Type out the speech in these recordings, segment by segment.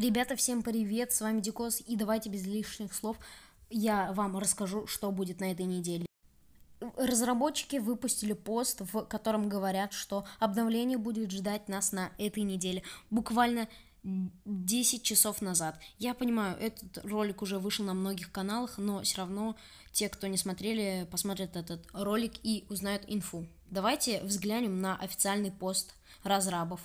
Ребята, всем привет, с вами Дикос, и давайте без лишних слов я вам расскажу, что будет на этой неделе. Разработчики выпустили пост, в котором говорят, что обновление будет ждать нас на этой неделе. Буквально 10 часов назад. Я понимаю, этот ролик уже вышел на многих каналах, но все равно те, кто не смотрели, посмотрят этот ролик и узнают инфу. Давайте взглянем на официальный пост разрабов.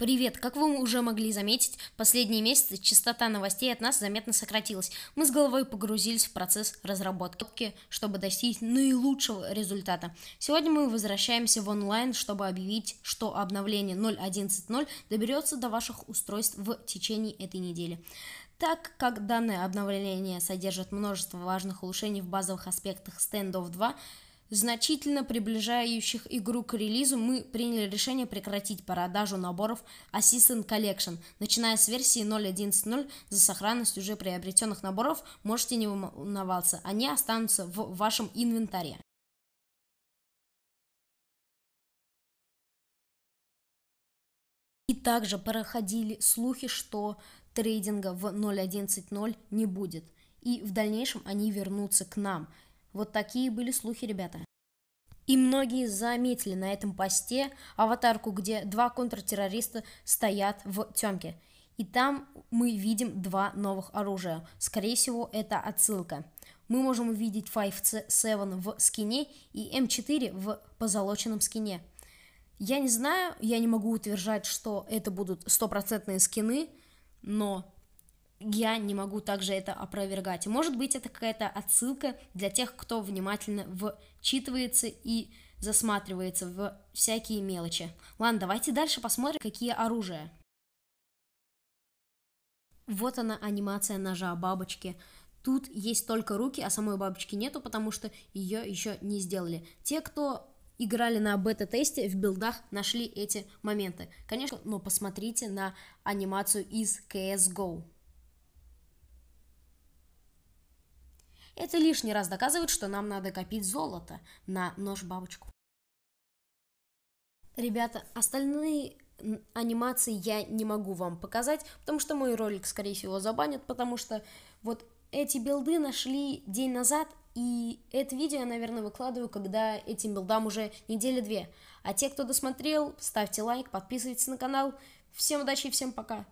Привет! Как вы уже могли заметить, последние месяцы частота новостей от нас заметно сократилась. Мы с головой погрузились в процесс разработки, чтобы достичь наилучшего результата. Сегодня мы возвращаемся в онлайн, чтобы объявить, что обновление 0.11.0 доберется до ваших устройств в течение этой недели. Так как данное обновление содержит множество важных улучшений в базовых аспектах Standoff 2, значительно приближающих игру к релизу, мы приняли решение прекратить продажу наборов Assistant Collection. Начиная с версии 0.11.0, за сохранность уже приобретенных наборов можете не волноваться, они останутся в вашем инвентаре. И также проходили слухи, что трейдинга в 0.11.0 не будет, и в дальнейшем они вернутся к нам – вот такие были слухи, ребята. И многие заметили на этом посте аватарку, где два контртеррориста стоят в темке. И там мы видим два новых оружия. Скорее всего, это отсылка. Мы можем увидеть 5C7 в скине и m эм 4 в позолоченном скине. Я не знаю, я не могу утверждать, что это будут стопроцентные скины, но я не могу также это опровергать. Может быть, это какая-то отсылка для тех, кто внимательно вчитывается и засматривается в всякие мелочи. Ладно, давайте дальше посмотрим, какие оружия. Вот она анимация ножа бабочки. Тут есть только руки, а самой бабочки нету, потому что ее еще не сделали. Те, кто играли на бета-тесте, в билдах нашли эти моменты. Конечно, но посмотрите на анимацию из CSGO. Это лишний раз доказывает, что нам надо копить золото на нож-бабочку. Ребята, остальные анимации я не могу вам показать, потому что мой ролик, скорее всего, забанят, потому что вот эти билды нашли день назад, и это видео я, наверное, выкладываю, когда этим билдам уже недели две. А те, кто досмотрел, ставьте лайк, подписывайтесь на канал. Всем удачи и всем пока!